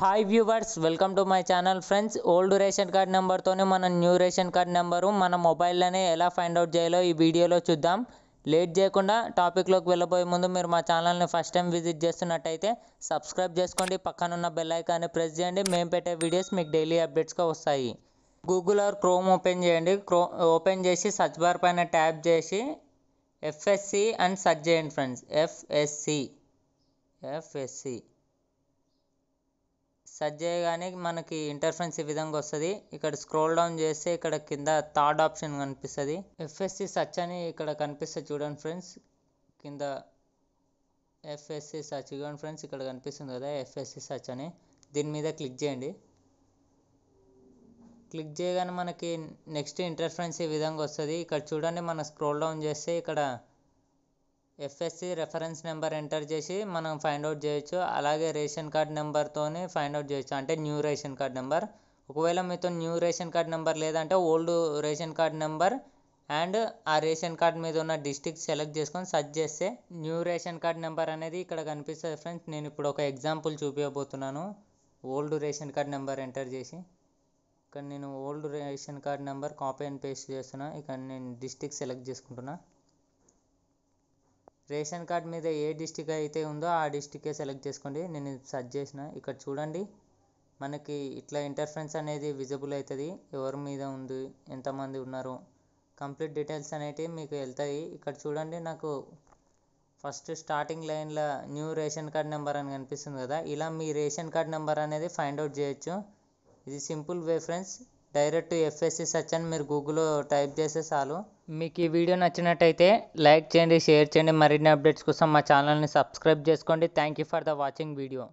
hi viewers welcome to my channel friends old ration card నెంబర్తోనే మన new ration card number మన మొబైల్లోనే ఎలా find out చేయాలో ఈ వీడియోలో చూద్దాం లేట్ చేయకుండా టాపిక్లోకి వెళ్ళబోయే ముందు మీరు మా ఛానల్ని ఫస్ట్ టైం విజిట్ చేస్తున్నట్టయితే సబ్స్క్రైబ్ చేసుకోండి పక్కనున్న బెల్ ఐకాన్ని ప్రెస్ చేయండి మేము పెట్టే వీడియోస్ మీకు డైలీ అప్డేట్స్గా వస్తాయి గూగుల్ ఆర్ క్రోమ్ ఓపెన్ చేయండి క్రో ఓపెన్ చేసి సర్చ్ బార్ పైన ట్యాప్ చేసి ఎఫ్ఎస్సి అండ్ సర్చ్ చేయండి ఫ్రెండ్స్ ఎఫ్ఎస్సి ఎఫ్ఎస్సి సెర్చ్ చేయగానే మనకి ఇంటర్ఫరెన్స్ ఈ విధంగా వస్తుంది ఇక్కడ స్క్రోల్ డౌన్ చేస్తే ఇక్కడ కింద థర్డ్ ఆప్షన్ కనిపిస్తుంది ఎఫ్ఎస్సి సర్చ్ అని ఇక్కడ కనిపిస్తుంది చూడండి ఫ్రెండ్స్ కింద ఎఫ్ఎస్సి సర్చ్ చూడండి ఫ్రెండ్స్ ఇక్కడ కనిపిస్తుంది కదా ఎఫ్ఎస్సి సర్చ్ అని దీని మీద క్లిక్ చేయండి క్లిక్ చేయగానే మనకి నెక్స్ట్ ఇంటర్ఫరెన్స్ ఈ విధంగా వస్తుంది ఇక్కడ చూడండి మనం స్క్రోల్ డౌన్ చేస్తే ఇక్కడ ఎఫ్ఎస్సి రెఫరెన్స్ నెంబర్ ఎంటర్ చేసి మనం ఫైండ్ అవుట్ చేయొచ్చు అలాగే రేషన్ కార్డ్ నెంబర్తో ఫైండ్ అవుట్ చేయొచ్చు అంటే న్యూ రేషన్ కార్డ్ నెంబర్ ఒకవేళ మీతో న్యూ రేషన్ కార్డ్ నెంబర్ లేదంటే old ration card number and ఆ రేషన్ కార్డ్ మీద ఉన్న డిస్టిక్ సెలెక్ట్ చేసుకొని సర్చ్ చేస్తే న్యూ రేషన్ కార్డ్ నెంబర్ అనేది ఇక్కడ కనిపిస్తుంది ఫ్రెండ్స్ నేను ఇప్పుడు ఒక ఎగ్జాంపుల్ చూపించబోతున్నాను old ration card number enter చేసి ఇక్కడ నేను old ration card number copy and paste చేస్తున్నా ఇక్కడ నేను డిస్టిక్ సెలెక్ట్ చేసుకుంటున్నా రేషన్ కార్డ్ మీద ఏ డిస్టిక్ అయితే ఉందో ఆ డిస్టికే సెలెక్ట్ చేసుకోండి నేను సెర్చ్ చేసిన ఇక్కడ చూడండి మనకి ఇట్లా ఇంటర్ఫరెన్స్ అనేది విజిబుల్ అవుతుంది ఎవరి మీద ఉంది ఎంతమంది ఉన్నారు కంప్లీట్ డీటెయిల్స్ అనేవి మీకు వెళ్తాయి ఇక్కడ చూడండి నాకు ఫస్ట్ స్టార్టింగ్ లైన్లో న్యూ రేషన్ కార్డ్ నెంబర్ అని కనిపిస్తుంది కదా ఇలా మీ రేషన్ కార్డ్ నెంబర్ అనేది ఫైండ్ అవుట్ చేయొచ్చు ఇది simple way friends direct FSC search అని మీరు గూగుల్లో టైప్ చేస్తే చాలు మీకు ఈ వీడియో నచ్చినట్టయితే లైక్ చేయండి షేర్ చేయండి మరిన్ని అప్డేట్స్ కోసం మా ఛానల్ని సబ్స్క్రైబ్ చేసుకోండి thank you for the watching video